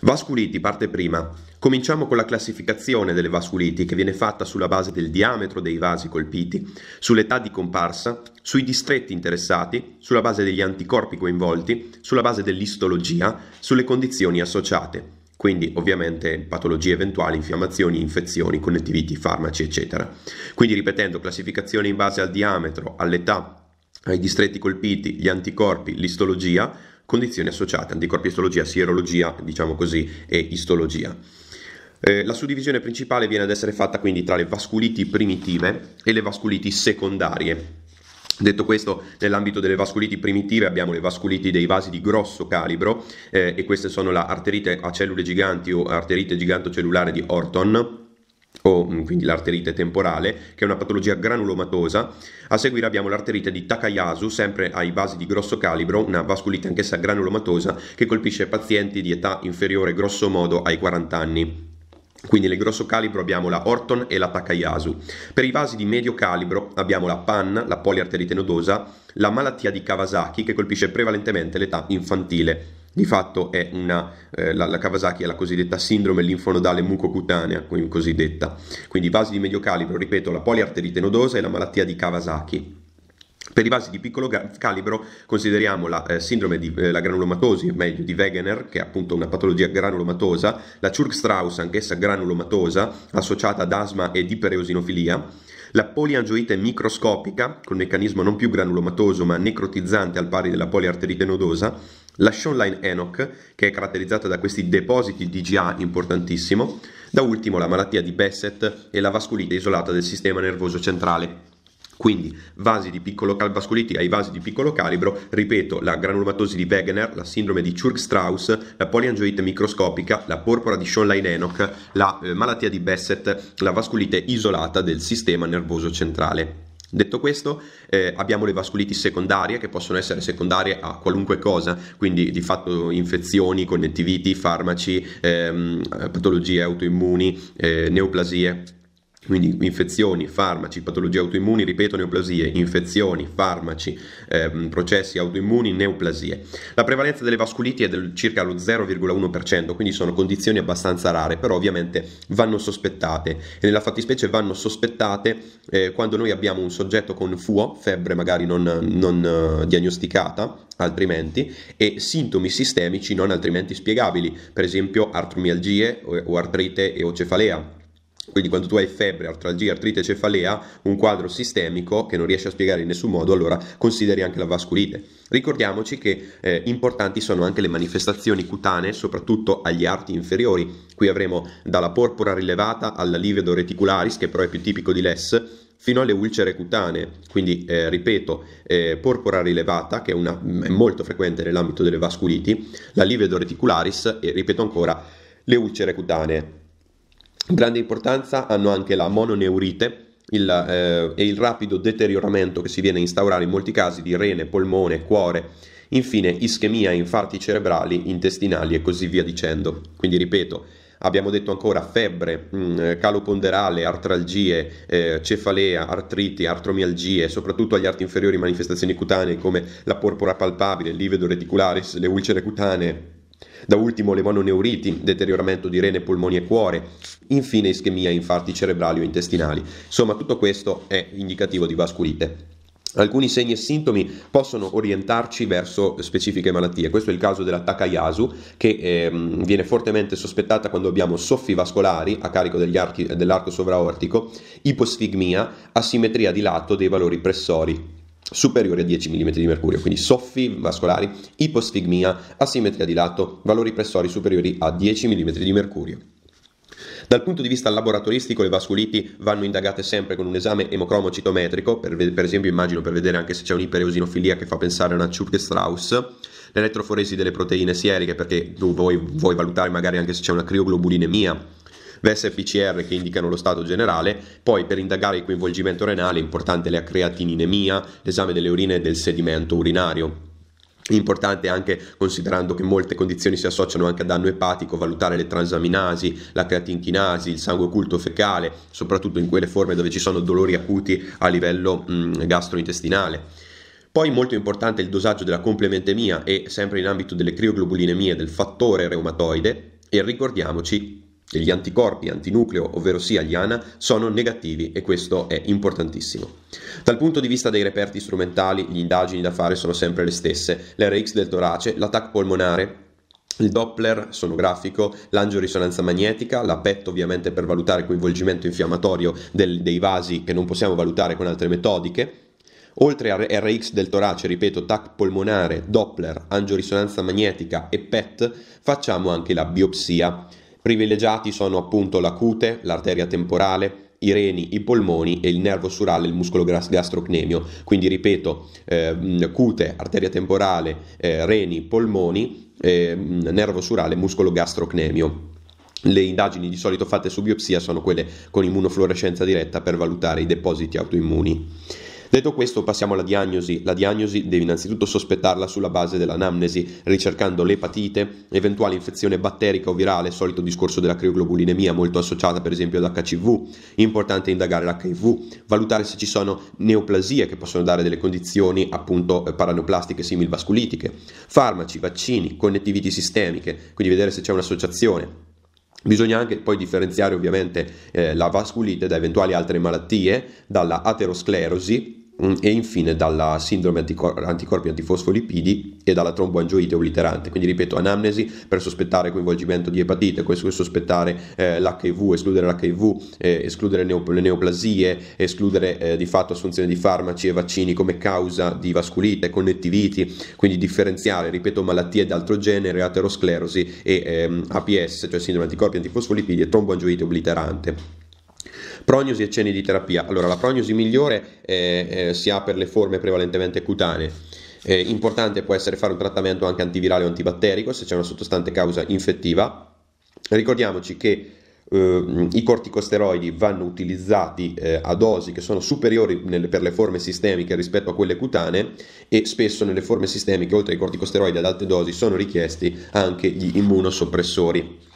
Vasculiti parte prima. Cominciamo con la classificazione delle vasculiti che viene fatta sulla base del diametro dei vasi colpiti, sull'età di comparsa, sui distretti interessati, sulla base degli anticorpi coinvolti, sulla base dell'istologia, sulle condizioni associate. Quindi ovviamente patologie eventuali, infiammazioni, infezioni, connettiviti, farmaci, eccetera. Quindi ripetendo, classificazione in base al diametro, all'età, ai distretti colpiti, gli anticorpi, l'istologia, condizioni associate, anticorpi istologia, sierologia, diciamo così, e istologia. Eh, la suddivisione principale viene ad essere fatta quindi tra le vasculiti primitive e le vasculiti secondarie. Detto questo, nell'ambito delle vasculiti primitive abbiamo le vasculiti dei vasi di grosso calibro eh, e queste sono la arterite a cellule giganti o arterite gigantocellulare di Orton, o quindi l'arterite temporale, che è una patologia granulomatosa. A seguire abbiamo l'arterite di Takayasu, sempre ai vasi di grosso calibro, una vasculite anch'essa granulomatosa che colpisce pazienti di età inferiore grosso modo ai 40 anni. Quindi nel grosso calibro abbiamo la Horton e la Takayasu. Per i vasi di medio calibro abbiamo la PAN, la poliarterite nodosa, la malattia di Kawasaki che colpisce prevalentemente l'età infantile. Di fatto una, eh, la, la, Kawasaki è la cosiddetta sindrome linfonodale mucocutanea, cosiddetta. Quindi vasi di medio calibro, ripeto, la poliarterite nodosa è la malattia di Kawasaki. Per i vasi di piccolo calibro consideriamo la eh, sindrome di eh, la granulomatosi, meglio di Wegener, che è appunto una patologia granulomatosa, la Churg-Strauss, anch'essa granulomatosa, associata ad asma ed ipereosinofilia, la poliangioite microscopica, con meccanismo non più granulomatoso ma necrotizzante al pari della poliarterite nodosa, la Shoreline Enoch, che è caratterizzata da questi depositi di GA importantissimo, da ultimo la malattia di Bassett e la vasculite isolata del sistema nervoso centrale. Quindi vasi di piccolo cal- vascoliti ai vasi di piccolo calibro, ripeto, la granulomatosi di Wegener, la sindrome di Churg-Strauss, la poliangioite microscopica, la porpora di Schoenlein-Enoch, la eh, malattia di Bassett, la vasculite isolata del sistema nervoso centrale. Detto questo, eh, abbiamo le vascoliti secondarie che possono essere secondarie a qualunque cosa, quindi di fatto infezioni, connettiviti, farmaci, ehm, patologie autoimmuni, eh, neoplasie, quindi infezioni, farmaci, patologie autoimmuni, ripeto, neoplasie, infezioni, farmaci, eh, processi autoimmuni, neoplasie. La prevalenza delle vasculiti è del circa lo 0,1%, quindi sono condizioni abbastanza rare, però ovviamente vanno sospettate e nella fattispecie vanno sospettate eh, quando noi abbiamo un soggetto con FUO, febbre magari non, non uh, diagnosticata, altrimenti, e sintomi sistemici non altrimenti spiegabili, per esempio artromialgie o, o artrite e o cefalea quindi quando tu hai febbre, artralgia, artrite, cefalea, un quadro sistemico che non riesci a spiegare in nessun modo, allora consideri anche la vasculite. Ricordiamoci che eh, importanti sono anche le manifestazioni cutanee, soprattutto agli arti inferiori. Qui avremo dalla porpora rilevata alla livedo reticularis, che però è più tipico di l'ES, fino alle ulcere cutanee, quindi eh, ripeto, eh, porpora rilevata, che è, una, mm, è molto frequente nell'ambito delle vasculiti, la livedo reticularis e ripeto ancora, le ulcere cutanee. Grande importanza hanno anche la mononeurite il, eh, e il rapido deterioramento che si viene a instaurare in molti casi di rene, polmone, cuore, infine ischemia, infarti cerebrali, intestinali e così via dicendo. Quindi ripeto, abbiamo detto ancora febbre, mh, mm, calo ponderale, artralgie, eh, cefalea, artriti, artromialgie, soprattutto agli arti inferiori manifestazioni cutanee come la porpora palpabile, l'ivedo reticularis, le ulcere cutanee da ultimo le mononeuriti, deterioramento di rene, polmoni e cuore, infine ischemia, infarti cerebrali o intestinali. Insomma, tutto questo è indicativo di vasculite. Alcuni segni e sintomi possono orientarci verso specifiche malattie. Questo è il caso della Takayasu, che eh, viene fortemente sospettata quando abbiamo soffi vascolari a carico archi, dell'arco sovraortico, iposfigmia, asimmetria di lato dei valori pressori superiori a 10 mm di mercurio, quindi soffi vascolari, ipostigmia, asimmetria di lato, valori pressori superiori a 10 mm di mercurio. Dal punto di vista laboratoristico le vasculiti vanno indagate sempre con un esame emocromocitometrico, per, per esempio immagino per vedere anche se c'è un'ipereosinofilia che fa pensare a una Churke-Strauss, l'elettroforesi delle proteine sieriche perché tu vuoi, vuoi valutare magari anche se c'è una crioglobulinemia VSFCR che indicano lo stato generale, poi per indagare il coinvolgimento renale è importante la creatininemia, l'esame delle urine e del sedimento urinario. Importante anche considerando che molte condizioni si associano anche a danno epatico, valutare le transaminasi, la creatinchinasi, il sangue occulto fecale, soprattutto in quelle forme dove ci sono dolori acuti a livello mh, mm, gastrointestinale. Poi molto importante il dosaggio della complementemia e sempre in ambito delle crioglobulinemie del fattore reumatoide e ricordiamoci gli anticorpi antinucleo, ovvero sia gli ANA, sono negativi e questo è importantissimo. Dal punto di vista dei reperti strumentali, le indagini da fare sono sempre le stesse, l'RX del torace, l'attacco polmonare, il Doppler sonografico, l'angiorisonanza magnetica, la PET ovviamente per valutare il coinvolgimento infiammatorio del, dei vasi che non possiamo valutare con altre metodiche, Oltre a RX del torace, ripeto, TAC polmonare, Doppler, angiorisonanza magnetica e PET, facciamo anche la biopsia Privilegiati sono appunto la cute, l'arteria temporale, i reni, i polmoni e il nervo surale, il muscolo gastrocnemio. Quindi ripeto, eh, cute, arteria temporale, eh, reni, polmoni, eh, nervo surale, muscolo gastrocnemio. Le indagini di solito fatte su biopsia sono quelle con immunofluorescenza diretta per valutare i depositi autoimmuni. Detto questo passiamo alla diagnosi. La diagnosi devi innanzitutto sospettarla sulla base dell'anamnesi, ricercando l'epatite, eventuale infezione batterica o virale, solito discorso della crioglobulinemia molto associata per esempio ad HCV, importante indagare l'HIV, valutare se ci sono neoplasie che possono dare delle condizioni appunto eh, paraneoplastiche similvasculitiche, farmaci, vaccini, connettività sistemiche, quindi vedere se c'è un'associazione Bisogna anche poi differenziare ovviamente eh, la vasculite da eventuali altre malattie, dalla aterosclerosi, Mm, e infine dalla sindrome anticor- anticorpi antifosfolipidi e dalla tromboangioite obliterante. Quindi ripeto, anamnesi per sospettare coinvolgimento di epatite, questo per sospettare eh, l'HIV, escludere l'HIV, eh, escludere neop- le neoplasie, escludere eh, di fatto assunzione di farmaci e vaccini come causa di vasculite, connettiviti, quindi differenziare, ripeto, malattie d'altro genere, aterosclerosi e ehm, APS, cioè sindrome anticorpi antifosfolipidi e tromboangioite obliterante. Prognosi e cenni di terapia. Allora, la prognosi migliore eh, eh, si ha per le forme prevalentemente cutanee. Eh, importante può essere fare un trattamento anche antivirale o antibatterico se c'è una sottostante causa infettiva. Ricordiamoci che Uh, i corticosteroidi vanno utilizzati uh, a dosi che sono superiori nelle, per le forme sistemiche rispetto a quelle cutanee e spesso nelle forme sistemiche oltre ai corticosteroidi ad alte dosi sono richiesti anche gli immunosoppressori.